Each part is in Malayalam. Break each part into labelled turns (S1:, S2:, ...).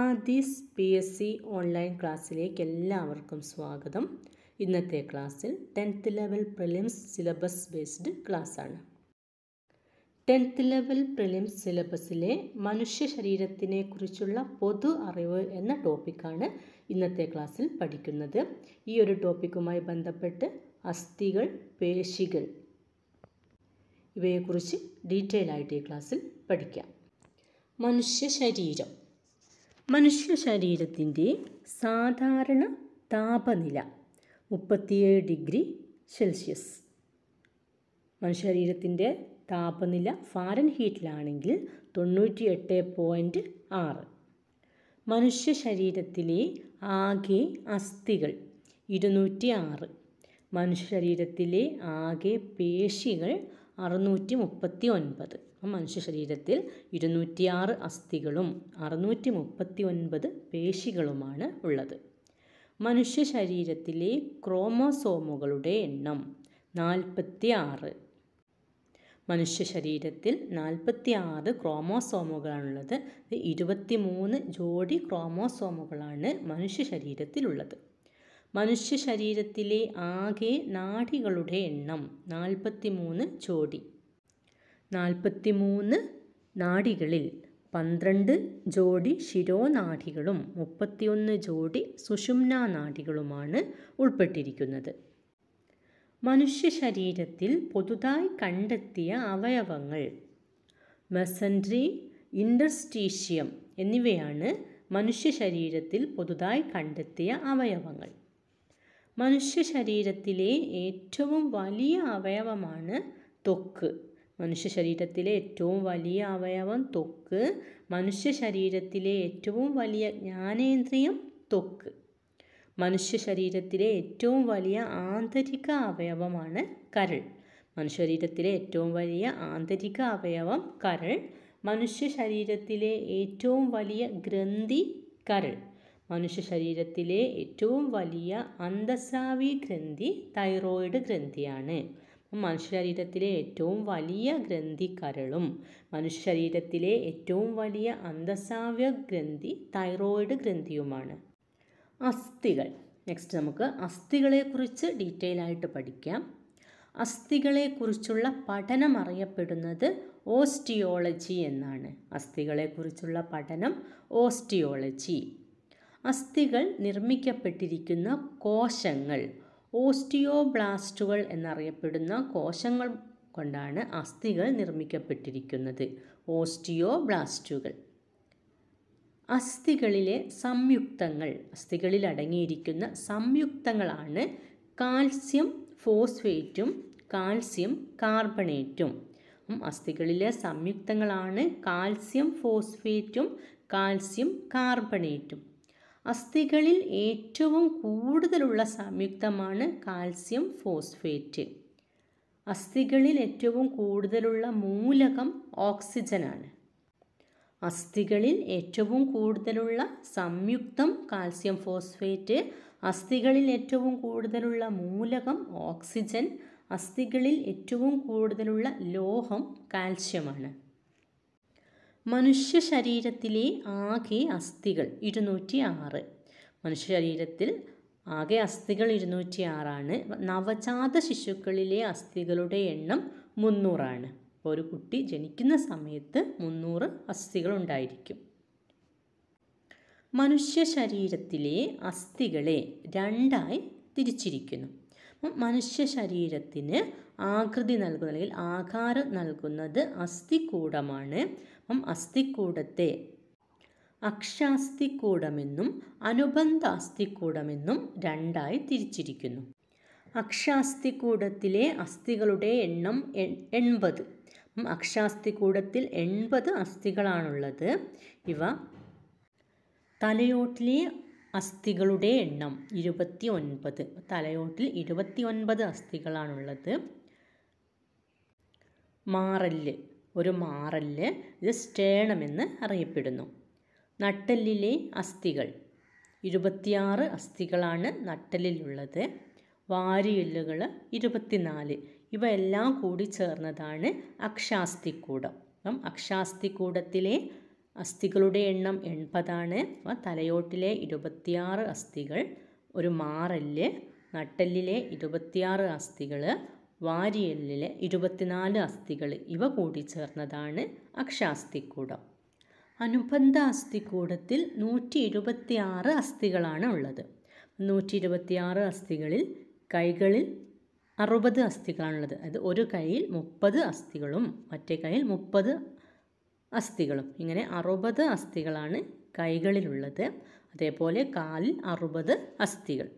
S1: ആദിസ് പി എസ് സി ഓൺലൈൻ ക്ലാസ്സിലേക്ക് എല്ലാവർക്കും സ്വാഗതം ഇന്നത്തെ ക്ലാസ്സിൽ tenth level prelims syllabus based ക്ലാസ്സാണ് ടെൻത്ത് ലെവൽ പ്രിലിംസ് സിലബസിലെ മനുഷ്യ ശരീരത്തിനെ കുറിച്ചുള്ള പൊതു അറിവ് എന്ന ടോപ്പിക്കാണ് ഇന്നത്തെ ക്ലാസ്സിൽ പഠിക്കുന്നത് ഈ ഒരു ടോപ്പിക്കുമായി ബന്ധപ്പെട്ട് അസ്ഥികൾ പേശികൾ ഇവയെക്കുറിച്ച് ഡീറ്റെയിൽ ആയിട്ട് ഈ ക്ലാസ്സിൽ പഠിക്കാം മനുഷ്യ ശരീരം മനുഷ്യ ശരീരത്തിൻ്റെ സാധാരണ താപനില മുപ്പത്തിയേഴ് ഡിഗ്രി സെൽഷ്യസ് മനുഷ്യ ശരീരത്തിൻ്റെ താപനില ഫാരൻ ഹീറ്റിലാണെങ്കിൽ തൊണ്ണൂറ്റി എട്ട് പോയിൻ്റ് ആറ് മനുഷ്യ ശരീരത്തിലെ ആകെ അസ്ഥികൾ ഇരുന്നൂറ്റി ആറ് മനുഷ്യ ശരീരത്തിലെ ആകെ പേശികൾ അറുന്നൂറ്റി മുപ്പത്തി ഒൻപത് മനുഷ്യ ശരീരത്തിൽ ഇരുന്നൂറ്റിയാറ് അസ്ഥികളും അറുന്നൂറ്റി മുപ്പത്തി ഒൻപത് പേശികളുമാണ് ഉള്ളത് മനുഷ്യ ശരീരത്തിലെ ക്രോമസോമുകളുടെ എണ്ണം നാൽപ്പത്തി ആറ് മനുഷ്യ ശരീരത്തിൽ നാൽപ്പത്തി ആറ് ക്രോമോസോമുകളാണുള്ളത് ഇരുപത്തി മൂന്ന് ജോഡി ക്രോമോസോമുകളാണ് മനുഷ്യ ശരീരത്തിലുള്ളത് മനുഷ്യ ശരീരത്തിലെ ആകെ നാഡികളുടെ എണ്ണം മൂന്ന് ജോഡി മൂന്ന് നാഡികളിൽ പന്ത്രണ്ട് ജോഡി ശിരോനാഡികളും മുപ്പത്തിയൊന്ന് ജോഡി സുഷുമ്നാ നാഡികളുമാണ് ഉൾപ്പെട്ടിരിക്കുന്നത് മനുഷ്യ ശരീരത്തിൽ പുതുതായി കണ്ടെത്തിയ അവയവങ്ങൾ മെസൻട്രി ഇൻഡസ്റ്റീഷ്യം എന്നിവയാണ് മനുഷ്യ ശരീരത്തിൽ പുതുതായി കണ്ടെത്തിയ അവയവങ്ങൾ മനുഷ്യ ശരീരത്തിലെ ഏറ്റവും വലിയ അവയവമാണ് തൊക്ക് മനുഷ്യ ശരീരത്തിലെ ഏറ്റവും വലിയ അവയവം തൊക്ക് മനുഷ്യ ശരീരത്തിലെ ഏറ്റവും വലിയ ജ്ഞാനേന്ദ്രിയം തൊക്ക് മനുഷ്യ ശരീരത്തിലെ ഏറ്റവും വലിയ ആന്തരിക അവയവമാണ് കരൾ മനുഷ്യ ശരീരത്തിലെ ഏറ്റവും വലിയ ആന്തരിക അവയവം കരൾ മനുഷ്യ ശരീരത്തിലെ ഏറ്റവും വലിയ ഗ്രന്ഥി കരൾ മനുഷ്യ ശരീരത്തിലെ ഏറ്റവും വലിയ അന്തസ്രാവി ഗ്രന്ഥി തൈറോയിഡ് ഗ്രന്ഥിയാണ് മനുഷ്യ ശരീരത്തിലെ ഏറ്റവും വലിയ ഗ്രന്ഥി കരളും മനുഷ്യ ശരീരത്തിലെ ഏറ്റവും വലിയ അന്തസ്രാവ്യ ഗ്രന്ഥി തൈറോയിഡ് ഗ്രന്ഥിയുമാണ് അസ്ഥികൾ നെക്സ്റ്റ് നമുക്ക് അസ്ഥികളെക്കുറിച്ച് ഡീറ്റെയിൽ ആയിട്ട് പഠിക്കാം അസ്ഥികളെക്കുറിച്ചുള്ള പഠനം അറിയപ്പെടുന്നത് ഓസ്റ്റിയോളജി എന്നാണ് അസ്ഥികളെക്കുറിച്ചുള്ള പഠനം ഓസ്റ്റിയോളജി അസ്ഥികൾ നിർമ്മിക്കപ്പെട്ടിരിക്കുന്ന കോശങ്ങൾ ഓസ്റ്റിയോബ്ലാസ്റ്റുകൾ എന്നറിയപ്പെടുന്ന കോശങ്ങൾ കൊണ്ടാണ് അസ്ഥികൾ നിർമ്മിക്കപ്പെട്ടിരിക്കുന്നത് ഓസ്റ്റിയോബ്ലാസ്റ്റുകൾ അസ്ഥികളിലെ സംയുക്തങ്ങൾ അസ്ഥികളിൽ അടങ്ങിയിരിക്കുന്ന സംയുക്തങ്ങളാണ് കാൽസ്യം ഫോസ്ഫേറ്റും കാൽസ്യം കാർബണേറ്റും അസ്ഥികളിലെ സംയുക്തങ്ങളാണ് കാൽസ്യം ഫോസ്ഫേറ്റും കാൽസ്യം കാർബണേറ്റും അസ്ഥികളിൽ ഏറ്റവും കൂടുതലുള്ള സംയുക്തമാണ് കാൽസ്യം ഫോസ്ഫേറ്റ് അസ്ഥികളിൽ ഏറ്റവും കൂടുതലുള്ള മൂലകം ഓക്സിജനാണ് അസ്ഥികളിൽ ഏറ്റവും കൂടുതലുള്ള സംയുക്തം കാൽസ്യം ഫോസ്ഫേറ്റ് അസ്ഥികളിൽ ഏറ്റവും കൂടുതലുള്ള മൂലകം ഓക്സിജൻ അസ്ഥികളിൽ ഏറ്റവും കൂടുതലുള്ള ലോഹം കാൽസ്യമാണ് മനുഷ്യ ശരീരത്തിലെ ആകെ അസ്ഥികൾ ഇരുന്നൂറ്റി ആറ് മനുഷ്യ ശരീരത്തിൽ ആകെ അസ്ഥികൾ ഇരുന്നൂറ്റി ആറാണ് നവജാത ശിശുക്കളിലെ അസ്ഥികളുടെ എണ്ണം മുന്നൂറാണ് അപ്പോൾ ഒരു കുട്ടി ജനിക്കുന്ന സമയത്ത് മുന്നൂറ് അസ്ഥികൾ ഉണ്ടായിരിക്കും മനുഷ്യ ശരീരത്തിലെ അസ്ഥികളെ രണ്ടായി തിരിച്ചിരിക്കുന്നു മനുഷ്യ ശരീരത്തിന് ആകൃതി നൽകുന്ന അല്ലെങ്കിൽ ആകാരം നൽകുന്നത് അസ്ഥികൂടമാണ് അപ്പം അസ്ഥിക്കൂടത്തെ അക്ഷാസ്ഥിക്കൂടമെന്നും അനുബന്ധ അസ്ഥിക്കൂടമെന്നും രണ്ടായി തിരിച്ചിരിക്കുന്നു അക്ഷാസ്ഥിക്കൂടത്തിലെ അസ്ഥികളുടെ എണ്ണം എൺപത് അക്ഷാസ്ഥിക്കൂടത്തിൽ എൺപത് അസ്ഥികളാണുള്ളത് ഇവ തലയോട്ടിലെ അസ്ഥികളുടെ എണ്ണം ഇരുപത്തി ഒൻപത് തലയോട്ടിൽ ഇരുപത്തി ഒൻപത് അസ്ഥികളാണുള്ളത് മാറല് ഒരു മാറല് ഇത് സ്റ്റേണമെന്ന് അറിയപ്പെടുന്നു നട്ടെല്ലിലെ അസ്ഥികൾ ഇരുപത്തിയാറ് അസ്ഥികളാണ് നട്ടലിലുള്ളത് വാരിയെല്ലുകൾ ഇരുപത്തിനാല് ഇവയെല്ലാം കൂടി ചേർന്നതാണ് അക്ഷാസ്ഥിക്കൂടം അപ്പം അക്ഷാസ്ഥിക്കൂടത്തിലെ അസ്ഥികളുടെ എണ്ണം എൺപതാണ് അപ്പം തലയോട്ടിലെ ഇരുപത്തിയാറ് അസ്ഥികൾ ഒരു മാറല് നട്ടെല്ലിലെ ഇരുപത്തിയാറ് അസ്ഥികൾ വാരിയല്ലിലെ ഇരുപത്തിനാല് അസ്ഥികൾ ഇവ ചേർന്നതാണ് അക്ഷാസ്ഥിക്കൂടം അനുബന്ധ അസ്ഥിക്കൂടത്തിൽ നൂറ്റി ഇരുപത്തി ആറ് അസ്ഥികളാണ് ഉള്ളത് നൂറ്റി ഇരുപത്തി ആറ് അസ്ഥികളിൽ കൈകളിൽ അറുപത് അസ്ഥികളാണുള്ളത് അത് ഒരു കൈയിൽ മുപ്പത് അസ്ഥികളും മറ്റേ കൈയിൽ മുപ്പത് അസ്ഥികളും ഇങ്ങനെ അറുപത് അസ്ഥികളാണ് കൈകളിലുള്ളത് അതേപോലെ കാലിൽ അറുപത് അസ്ഥികൾ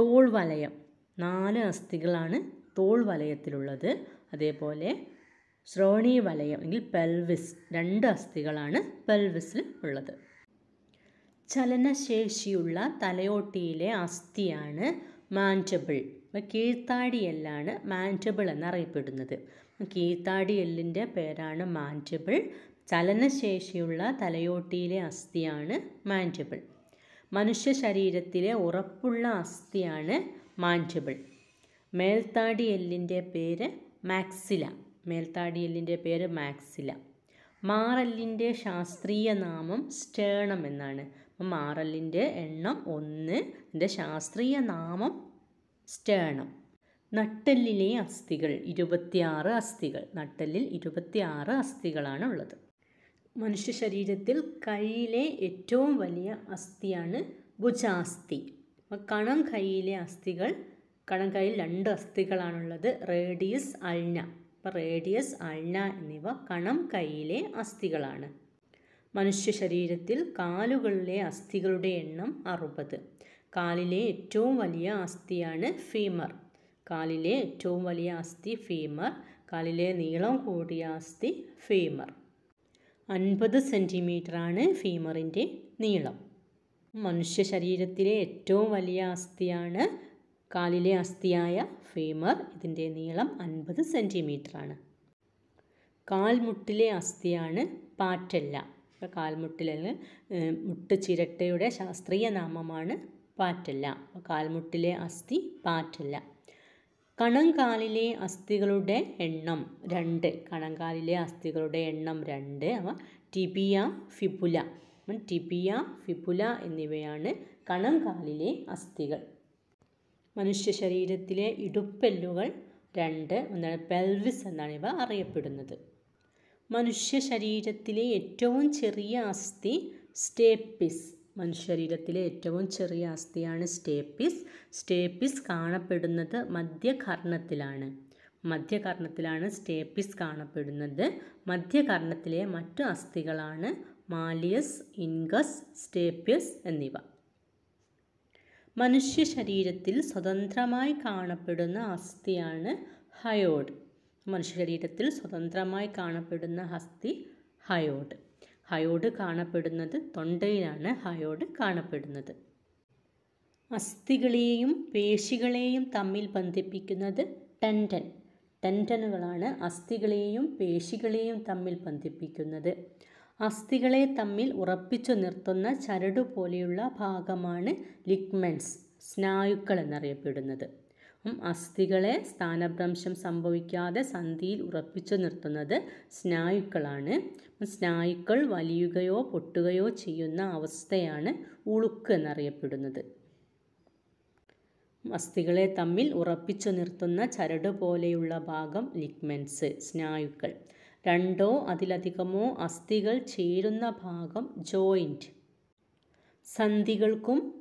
S1: തോൾ വലയം നാല് അസ്ഥികളാണ് തോൾ വലയത്തിലുള്ളത് അതേപോലെ ശ്രോണി വലയം അല്ലെങ്കിൽ പെൽവിസ് രണ്ട് അസ്ഥികളാണ് പെൽവിസിൽ ഉള്ളത് ചലനശേഷിയുള്ള തലയോട്ടിയിലെ അസ്ഥിയാണ് മാൻറ്റബിൾ കീഴ്ത്താടിയെല്ലാണ് മാൻറ്റബിൾ എന്നറിയപ്പെടുന്നത് കീഴ്ത്താടി എല്ലിൻ്റെ പേരാണ് മാൻറ്റബിൾ ചലനശേഷിയുള്ള തലയോട്ടിയിലെ അസ്ഥിയാണ് മാൻറ്റബിൾ മനുഷ്യ ശരീരത്തിലെ ഉറപ്പുള്ള അസ്ഥിയാണ് മാൻറ്റബിൾ മേൽത്താടി എല്ലിൻ്റെ പേര് മാക്സില മേൽത്താടി എല്ലിൻ്റെ പേര് മാക്സില മാറല്ലിൻ്റെ ശാസ്ത്രീയ നാമം സ്റ്റേണം എന്നാണ് മാറല്ലിൻ്റെ എണ്ണം ഒന്ന് ഇതിൻ്റെ ശാസ്ത്രീയ നാമം സ്റ്റേണം നട്ടെല്ലിലെ അസ്ഥികൾ ഇരുപത്തിയാറ് അസ്ഥികൾ നട്ടെല്ലിൽ ഇരുപത്തിയാറ് അസ്ഥികളാണ് ഉള്ളത് മനുഷ്യ ശരീരത്തിൽ കൈയിലെ ഏറ്റവും വലിയ അസ്ഥിയാണ് ഭുജാസ്ഥി കണം കൈയിലെ അസ്ഥികൾ കാരണം കയ്യിൽ രണ്ട് അസ്ഥികളാണുള്ളത് റേഡിയസ് അൾന അപ്പോൾ റേഡിയസ് അൾന എന്നിവ കണം കൈയിലെ അസ്ഥികളാണ് മനുഷ്യ ശരീരത്തിൽ കാലുകളിലെ അസ്ഥികളുടെ എണ്ണം അറുപത് കാലിലെ ഏറ്റവും വലിയ അസ്ഥിയാണ് ഫീമർ കാലിലെ ഏറ്റവും വലിയ അസ്ഥി ഫീമർ കാലിലെ നീളം കൂടിയ അസ്ഥി ഫീമർ അൻപത് ആണ് ഫീമറിൻ്റെ നീളം മനുഷ്യ ശരീരത്തിലെ ഏറ്റവും വലിയ അസ്ഥിയാണ് കാലിലെ അസ്ഥിയായ ഫീമർ ഇതിൻ്റെ നീളം അൻപത് സെൻറ്റിമീറ്ററാണ് കാൽമുട്ടിലെ അസ്ഥിയാണ് പാറ്റല്ല കാൽമുട്ടിലെ മുട്ട് ചിരട്ടയുടെ ശാസ്ത്രീയ നാമമാണ് പാറ്റല്ല കാൽമുട്ടിലെ അസ്ഥി പാറ്റല്ല കണങ്കാലിലെ അസ്ഥികളുടെ എണ്ണം രണ്ട് കണങ്കാലിലെ അസ്ഥികളുടെ എണ്ണം രണ്ട് അവ ടിബിയ ഫിബുല ടിബിയ ഫിബുല എന്നിവയാണ് കണങ്കാലിലെ അസ്ഥികൾ മനുഷ്യ ശരീരത്തിലെ ഇടുപ്പെല്ലുകൾ രണ്ട് ഒന്നാണ് പെൽവിസ് എന്നാണ് ഇവ അറിയപ്പെടുന്നത് മനുഷ്യ ശരീരത്തിലെ ഏറ്റവും ചെറിയ അസ്ഥി സ്റ്റേപ്പിസ് മനുഷ്യ ശരീരത്തിലെ ഏറ്റവും ചെറിയ അസ്ഥിയാണ് സ്റ്റേപ്പിസ് സ്റ്റേപ്പിസ് കാണപ്പെടുന്നത് മധ്യകർണത്തിലാണ് മധ്യകർണത്തിലാണ് സ്റ്റേപ്പിസ് കാണപ്പെടുന്നത് മധ്യകർണത്തിലെ മറ്റു അസ്ഥികളാണ് മാലിയസ് ഇൻഗസ് സ്റ്റേപ്പിയസ് എന്നിവ മനുഷ്യ ശരീരത്തിൽ സ്വതന്ത്രമായി കാണപ്പെടുന്ന അസ്ഥിയാണ് ഹയോഡ് മനുഷ്യ ശരീരത്തിൽ സ്വതന്ത്രമായി കാണപ്പെടുന്ന അസ്ഥി ഹയോഡ് ഹയോഡ് കാണപ്പെടുന്നത് തൊണ്ടയിലാണ് ഹയോഡ് കാണപ്പെടുന്നത് അസ്ഥികളെയും പേശികളെയും തമ്മിൽ ബന്ധിപ്പിക്കുന്നത് ടെൻഡൻ ടെൻഡനുകളാണ് അസ്ഥികളെയും പേശികളെയും തമ്മിൽ ബന്ധിപ്പിക്കുന്നത് അസ്ഥികളെ തമ്മിൽ ഉറപ്പിച്ചു നിർത്തുന്ന ചരടു പോലെയുള്ള ഭാഗമാണ് ലിഗ്മെൻസ് സ്നായുക്കൾ എന്നറിയപ്പെടുന്നത് അസ്ഥികളെ സ്ഥാനഭ്രംശം സംഭവിക്കാതെ സന്ധിയിൽ ഉറപ്പിച്ചു നിർത്തുന്നത് സ്നായുക്കളാണ് സ്നായുക്കൾ വലിയുകയോ പൊട്ടുകയോ ചെയ്യുന്ന അവസ്ഥയാണ് ഉളുക്ക് എന്നറിയപ്പെടുന്നത് അസ്ഥികളെ തമ്മിൽ ഉറപ്പിച്ചു നിർത്തുന്ന ചരട് പോലെയുള്ള ഭാഗം ലിഗ്മെൻസ് സ്നായുക്കൾ രണ്ടോ അതിലധികമോ അസ്ഥികൾ ചേരുന്ന ഭാഗം ജോയിൻറ്റ് സന്ധികൾക്കും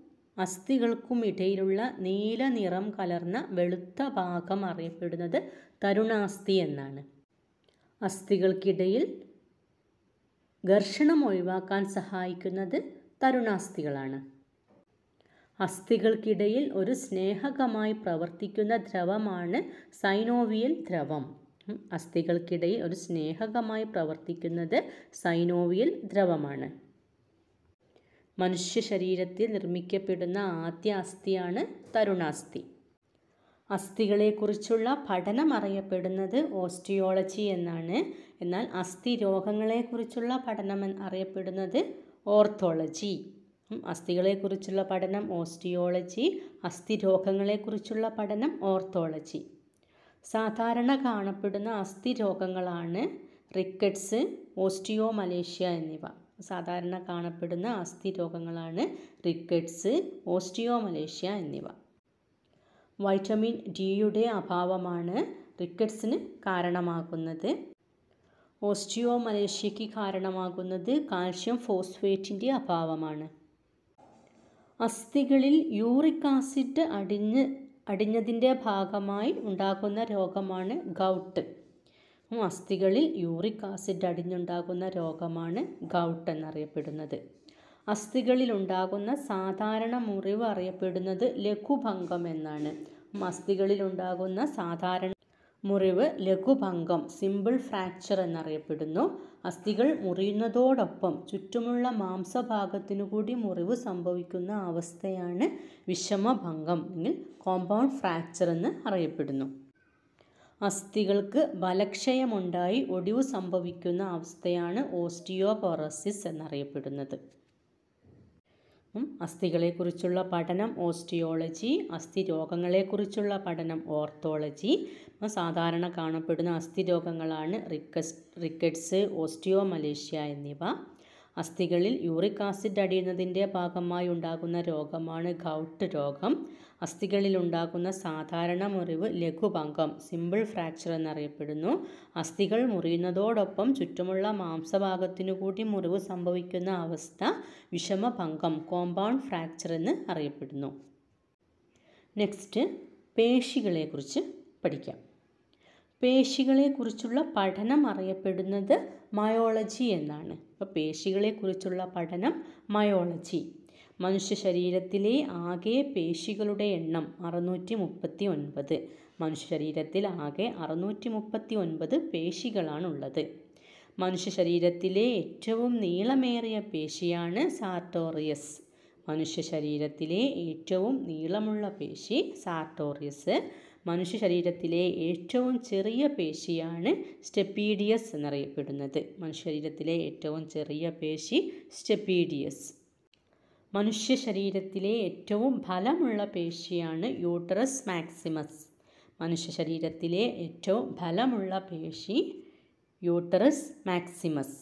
S1: ഇടയിലുള്ള നീല നിറം കലർന്ന വെളുത്ത ഭാഗം അറിയപ്പെടുന്നത് തരുണാസ്ഥി എന്നാണ് അസ്ഥികൾക്കിടയിൽ ഘർഷണം ഒഴിവാക്കാൻ സഹായിക്കുന്നത് തരുണാസ്ഥികളാണ് അസ്ഥികൾക്കിടയിൽ ഒരു സ്നേഹകമായി പ്രവർത്തിക്കുന്ന ദ്രവമാണ് സൈനോവിയൽ ദ്രവം അസ്ഥികൾക്കിടയിൽ ഒരു സ്നേഹകമായി പ്രവർത്തിക്കുന്നത് സൈനോവിയൽ ദ്രവമാണ് മനുഷ്യ ശരീരത്തിൽ നിർമ്മിക്കപ്പെടുന്ന ആദ്യ അസ്ഥിയാണ് തരുണാസ്ഥി അസ്ഥികളെക്കുറിച്ചുള്ള പഠനം അറിയപ്പെടുന്നത് ഓസ്റ്റിയോളജി എന്നാണ് എന്നാൽ അസ്ഥി രോഗങ്ങളെക്കുറിച്ചുള്ള പഠനം അറിയപ്പെടുന്നത് ഓർത്തോളജി അസ്ഥികളെക്കുറിച്ചുള്ള പഠനം ഓസ്റ്റിയോളജി അസ്ഥി രോഗങ്ങളെക്കുറിച്ചുള്ള പഠനം ഓർത്തോളജി സാധാരണ കാണപ്പെടുന്ന അസ്ഥി രോഗങ്ങളാണ് റിക്കറ്റ്സ് ഓസ്റ്റിയോമലേഷ്യ എന്നിവ സാധാരണ കാണപ്പെടുന്ന അസ്ഥി രോഗങ്ങളാണ് റിക്കറ്റ്സ് ഓസ്റ്റിയോമലേഷ്യ എന്നിവ വൈറ്റമിൻ ഡിയുടെ അഭാവമാണ് റിക്കറ്റ്സിന് കാരണമാകുന്നത് ഓസ്റ്റിയോമലേഷ്യയ്ക്ക് കാരണമാകുന്നത് കാൽഷ്യം ഫോസ്ഫേറ്റിൻ്റെ അഭാവമാണ് അസ്ഥികളിൽ യൂറിക് ആസിഡ് അടിഞ്ഞ് അടിഞ്ഞതിൻ്റെ ഭാഗമായി ഉണ്ടാകുന്ന രോഗമാണ് ഗൗട്ട് അസ്ഥികളിൽ യൂറിക് ആസിഡ് അടിഞ്ഞുണ്ടാകുന്ന രോഗമാണ് ഗൗട്ട് എന്നറിയപ്പെടുന്നത് അസ്ഥികളിൽ ഉണ്ടാകുന്ന സാധാരണ മുറിവ് അറിയപ്പെടുന്നത് ലഘുഭംഗം എന്നാണ് അസ്ഥികളിൽ ഉണ്ടാകുന്ന സാധാരണ മുറിവ് ലഘുഭംഗം സിമ്പിൾ ഫ്രാക്ചർ എന്നറിയപ്പെടുന്നു അസ്ഥികൾ മുറിയുന്നതോടൊപ്പം ചുറ്റുമുള്ള മാംസഭാഗത്തിനു കൂടി മുറിവ് സംഭവിക്കുന്ന അവസ്ഥയാണ് വിഷമഭംഗം അല്ലെങ്കിൽ കോമ്പൗണ്ട് ഫ്രാക്ചർ എന്ന് അറിയപ്പെടുന്നു അസ്ഥികൾക്ക് ബലക്ഷയമുണ്ടായി ഒടിവ് സംഭവിക്കുന്ന അവസ്ഥയാണ് ഓസ്റ്റിയോപൊറസിസ് എന്നറിയപ്പെടുന്നത് അസ്ഥികളെക്കുറിച്ചുള്ള പഠനം ഓസ്റ്റിയോളജി അസ്ഥി രോഗങ്ങളെക്കുറിച്ചുള്ള പഠനം ഓർത്തോളജി സാധാരണ കാണപ്പെടുന്ന അസ്ഥി രോഗങ്ങളാണ് റിക്കസ് റിക്കറ്റ്സ് ഓസ്റ്റിയോ മലേഷ്യ എന്നിവ അസ്ഥികളിൽ യൂറിക് ആസിഡ് അടിയുന്നതിൻ്റെ ഭാഗമായി ഉണ്ടാകുന്ന രോഗമാണ് ഗൗട്ട് രോഗം അസ്ഥികളിലുണ്ടാകുന്ന സാധാരണ മുറിവ് ലഘുഭംഗം സിമ്പിൾ ഫ്രാക്ചർ എന്നറിയപ്പെടുന്നു അസ്ഥികൾ മുറിയുന്നതോടൊപ്പം ചുറ്റുമുള്ള മാംസഭാഗത്തിനു കൂടി മുറിവ് സംഭവിക്കുന്ന അവസ്ഥ വിഷമഭംഗം കോമ്പൗണ്ട് ഫ്രാക്ചർ എന്ന് അറിയപ്പെടുന്നു നെക്സ്റ്റ് പേശികളെക്കുറിച്ച് പഠിക്കാം പേശികളെക്കുറിച്ചുള്ള പഠനം അറിയപ്പെടുന്നത് മയോളജി എന്നാണ് അപ്പോൾ പേശികളെക്കുറിച്ചുള്ള പഠനം മയോളജി മനുഷ്യ ശരീരത്തിലെ ആകെ പേശികളുടെ എണ്ണം അറുന്നൂറ്റി മുപ്പത്തി ഒൻപത് മനുഷ്യ ശരീരത്തിൽ ആകെ അറുന്നൂറ്റി മുപ്പത്തി ഒൻപത് പേശികളാണുള്ളത് മനുഷ്യ ശരീരത്തിലെ ഏറ്റവും നീളമേറിയ പേശിയാണ് സാർട്ടോറിയസ് മനുഷ്യ ശരീരത്തിലെ ഏറ്റവും നീളമുള്ള പേശി സാർട്ടോറിയസ് മനുഷ്യ ശരീരത്തിലെ ഏറ്റവും ചെറിയ പേശിയാണ് സ്റ്റെപ്പീഡിയസ് എന്നറിയപ്പെടുന്നത് മനുഷ്യ ശരീരത്തിലെ ഏറ്റവും ചെറിയ പേശി സ്റ്റെപ്പീഡിയസ് മനുഷ്യ ശരീരത്തിലെ ഏറ്റവും ഫലമുള്ള പേശിയാണ് യൂട്ടറസ് മാക്സിമസ് മനുഷ്യ ശരീരത്തിലെ ഏറ്റവും ഫലമുള്ള പേശി യൂട്ടറസ് മാക്സിമസ്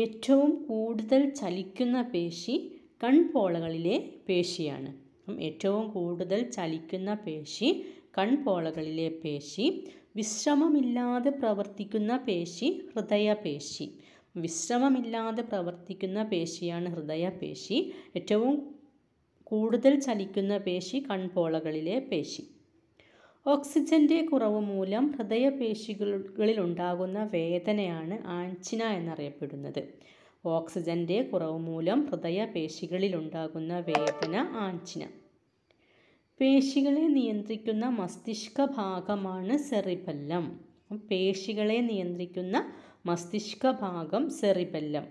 S1: ഏറ്റവും കൂടുതൽ ചലിക്കുന്ന പേശി കൺപോളകളിലെ പേശിയാണ് അപ്പം ഏറ്റവും കൂടുതൽ ചലിക്കുന്ന പേശി കൺപോളകളിലെ പേശി വിശ്രമമില്ലാതെ പ്രവർത്തിക്കുന്ന പേശി ഹൃദയപേശി വിശ്രമമില്ലാതെ പ്രവർത്തിക്കുന്ന പേശിയാണ് ഹൃദയപേശി ഏറ്റവും കൂടുതൽ ചലിക്കുന്ന പേശി കൺപോളകളിലെ പേശി ഓക്സിജൻ്റെ കുറവ് മൂലം ഹൃദയപേശികളിലുണ്ടാകുന്ന വേദനയാണ് ആഞ്ചിന എന്നറിയപ്പെടുന്നത് ഓക്സിജൻ്റെ കുറവ് മൂലം ഹൃദയപേശികളിലുണ്ടാകുന്ന വേദന ആഞ്ചിന പേശികളെ നിയന്ത്രിക്കുന്ന മസ്തിഷ്ക ഭാഗമാണ് സെറിബല്ലം പേശികളെ നിയന്ത്രിക്കുന്ന മസ്തിഷ്ക ഭാഗം സെറിബെല്ലം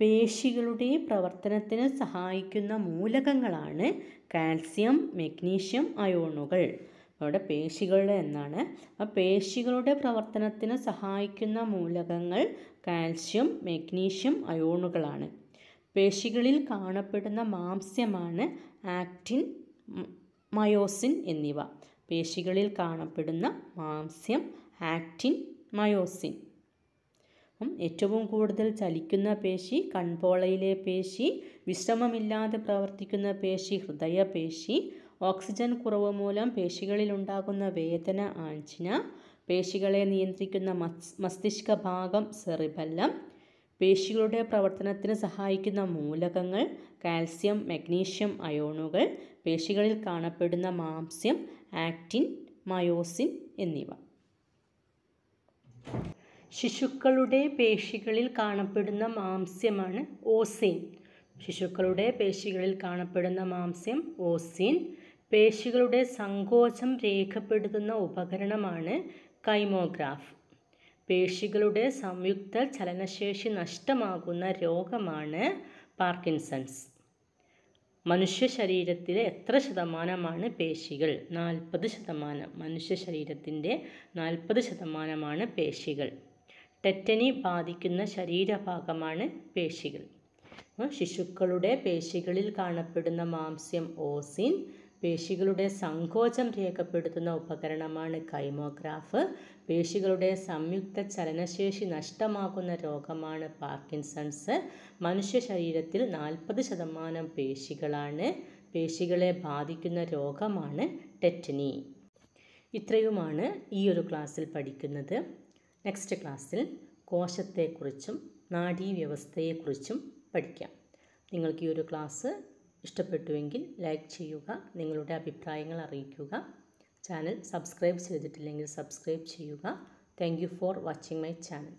S1: പേശികളുടെ പ്രവർത്തനത്തിന് സഹായിക്കുന്ന മൂലകങ്ങളാണ് കാൽസ്യം മെഗ്നീഷ്യം അയോണുകൾ അവിടെ പേശികളുടെ എന്നാണ് ആ പേശികളുടെ പ്രവർത്തനത്തിന് സഹായിക്കുന്ന മൂലകങ്ങൾ കാൽസ്യം മെഗ്നീഷ്യം അയോണുകളാണ് പേശികളിൽ കാണപ്പെടുന്ന മാംസ്യമാണ് ആക്റ്റിൻ മയോസിൻ എന്നിവ പേശികളിൽ കാണപ്പെടുന്ന മാംസ്യം ആക്റ്റിൻ മയോസിൻ ഏറ്റവും കൂടുതൽ ചലിക്കുന്ന പേശി കൺപോളയിലെ പേശി വിശ്രമമില്ലാതെ പ്രവർത്തിക്കുന്ന പേശി ഹൃദയപേശി ഓക്സിജൻ കുറവ് മൂലം പേശികളിൽ ഉണ്ടാകുന്ന വേദന ആഞ്ചിന പേശികളെ നിയന്ത്രിക്കുന്ന മസ്തിഷ്ക ഭാഗം സെറിബല്ലം പേശികളുടെ പ്രവർത്തനത്തിന് സഹായിക്കുന്ന മൂലകങ്ങൾ കാൽസ്യം മഗ്നീഷ്യം അയോണുകൾ പേശികളിൽ കാണപ്പെടുന്ന മാംസ്യം ആക്റ്റിൻ മയോസിൻ എന്നിവ ശിശുക്കളുടെ പേശികളിൽ കാണപ്പെടുന്ന മാംസ്യമാണ് ഓസീൻ ശിശുക്കളുടെ പേശികളിൽ കാണപ്പെടുന്ന മാംസ്യം ഓസീൻ പേശികളുടെ സങ്കോചം രേഖപ്പെടുത്തുന്ന ഉപകരണമാണ് കൈമോഗ്രാഫ് പേശികളുടെ സംയുക്ത ചലനശേഷി നഷ്ടമാകുന്ന രോഗമാണ് പാർക്കിൻസൺസ് മനുഷ്യ ശരീരത്തിലെ എത്ര ശതമാനമാണ് പേശികൾ നാൽപ്പത് ശതമാനം മനുഷ്യ ശരീരത്തിൻ്റെ നാൽപ്പത് ശതമാനമാണ് പേശികൾ ടെറ്റനി ബാധിക്കുന്ന ശരീരഭാഗമാണ് പേശികൾ ശിശുക്കളുടെ പേശികളിൽ കാണപ്പെടുന്ന മാംസ്യം ഓസിൻ പേശികളുടെ സങ്കോചം രേഖപ്പെടുത്തുന്ന ഉപകരണമാണ് കൈമോഗ്രാഫ് പേശികളുടെ സംയുക്ത ചലനശേഷി നഷ്ടമാക്കുന്ന രോഗമാണ് പാർക്കിൻസൺസ് മനുഷ്യ ശരീരത്തിൽ നാൽപ്പത് ശതമാനം പേശികളാണ് പേശികളെ ബാധിക്കുന്ന രോഗമാണ് ടെറ്റനി ഇത്രയുമാണ് ഈ ഒരു ക്ലാസ്സിൽ പഠിക്കുന്നത് നെക്സ്റ്റ് ക്ലാസ്സിൽ കോശത്തെക്കുറിച്ചും നാഡീവ്യവസ്ഥയെക്കുറിച്ചും പഠിക്കാം നിങ്ങൾക്ക് ഈ ഒരു ക്ലാസ് ഇഷ്ടപ്പെട്ടുവെങ്കിൽ ലൈക്ക് ചെയ്യുക നിങ്ങളുടെ അഭിപ്രായങ്ങൾ അറിയിക്കുക ചാനൽ സബ്സ്ക്രൈബ് ചെയ്തിട്ടില്ലെങ്കിൽ സബ്സ്ക്രൈബ് ചെയ്യുക thank for watching my channel